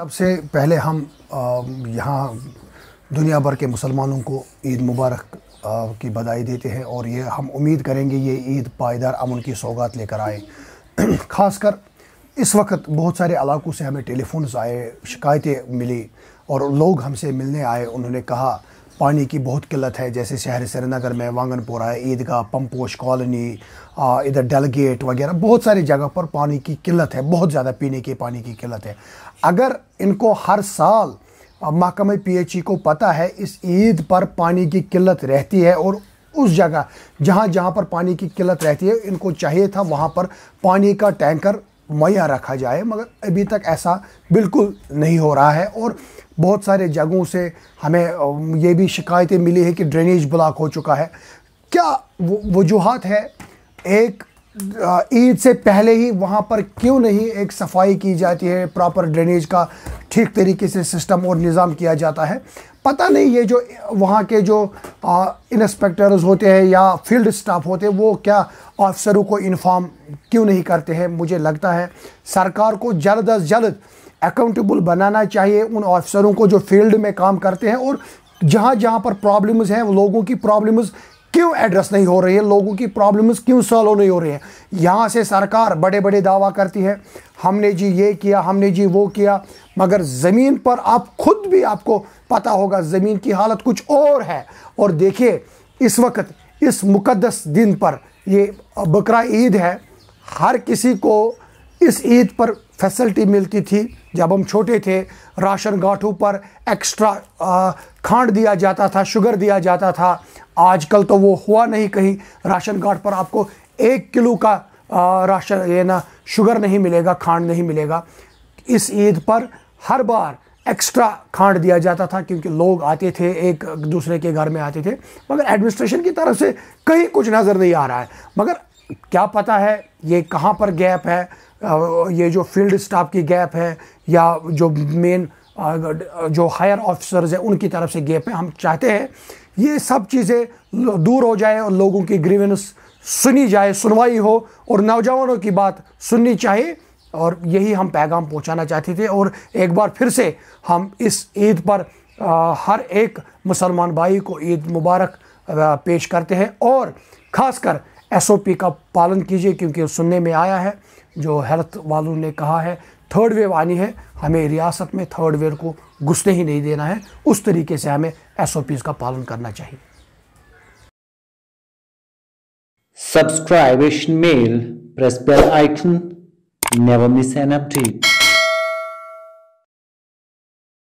सबसे पहले हम यहाँ दुनिया भर के मुसलमानों को ईद मुबारक की बधाई देते हैं और ये हम उम्मीद करेंगे ये ईद पायदार अमन की सौगात लेकर आए खासकर इस वक्त बहुत सारे इलाकों से हमें टेलीफोन्स आए शिकायतें मिली और लोग हमसे मिलने आए उन्होंने कहा पानी की बहुत किल्लत है जैसे शहर श्रीनगर में वांगनपोरा ईदगाह पम्पोश कॉलोनी इधर डलगेट वगैरह बहुत सारी जगह पर पानी की किल्लत है बहुत ज़्यादा पीने के पानी की किल्लत है अगर इनको हर साल महकमे ई को पता है इस ईद पर पानी की किल्लत रहती है और उस जगह जहाँ जहाँ पर पानी की किल्लत रहती है इनको चाहिए था वहाँ पर पानी का टैंकर मुहैया रखा जाए मगर अभी तक ऐसा बिल्कुल नहीं हो रहा है और बहुत सारे जगहों से हमें ये भी शिकायतें मिली है कि ड्रेनेज ब्लॉक हो चुका है क्या वजूहत है एक ईद से पहले ही वहाँ पर क्यों नहीं एक सफाई की जाती है प्रॉपर ड्रेनेज का ठीक तरीके से सिस्टम और निज़ाम किया जाता है पता नहीं ये जो वहाँ के जो इंस्पेक्टर्स होते हैं या फील्ड स्टाफ होते हैं वो क्या ऑफिसरों को इन्फॉर्म क्यों नहीं करते हैं मुझे लगता है सरकार को जल्द अज जल्द अकाउंटेबल बनाना चाहिए उन ऑफिसरों को जो फील्ड में काम करते हैं और जहाँ जहाँ पर प्रॉब्लम्स हैं लोगों की प्रॉब्लम्स क्यों एड्रेस नहीं हो रही है लोगों की प्रॉब्लम्स क्यों सॉल्व नहीं हो रही है यहाँ से सरकार बड़े बड़े दावा करती है हमने जी ये किया हमने जी वो किया मगर ज़मीन पर आप खुद भी आपको पता होगा ज़मीन की हालत कुछ और है और देखिए इस वक्त इस मुकदस दिन पर ये बकरा ईद है हर किसी को इस ईद पर फैसिलिटी मिलती थी जब हम छोटे थे राशन गाठों पर एक्स्ट्रा खांड दिया जाता था शुगर दिया जाता था आजकल तो वो हुआ नहीं कहीं राशन कार्ड पर आपको एक किलो का राशन ये ना शुगर नहीं मिलेगा खांड नहीं मिलेगा इस ईद पर हर बार एक्स्ट्रा खांड दिया जाता था क्योंकि लोग आते थे एक दूसरे के घर में आते थे मगर एडमिनिस्ट्रेशन की तरफ से कहीं कुछ नज़र नहीं आ रहा है मगर क्या पता है ये कहाँ पर गैप है ये जो फील्ड स्टाफ की गैप है या जो मेन जो हायर ऑफिसर्स हैं उनकी तरफ से गैप है हम चाहते हैं ये सब चीज़ें दूर हो जाए और लोगों की ग्रीवेंस सुनी जाए सुनवाई हो और नौजवानों की बात सुननी चाहिए और यही हम पैगाम पहुंचाना चाहते थे और एक बार फिर से हम इस ईद पर आ, हर एक मुसलमान भाई को ईद मुबारक पेश करते हैं और ख़ासकर एसओपी का पालन कीजिए क्योंकि सुनने में आया है जो हेल्थ वालों ने कहा है थर्ड वेव आनी है हमें रियासत में थर्ड वेव को घुसने ही नहीं देना है उस तरीके से हमें एस का पालन करना चाहिए subscribe mail press bell icon never miss an update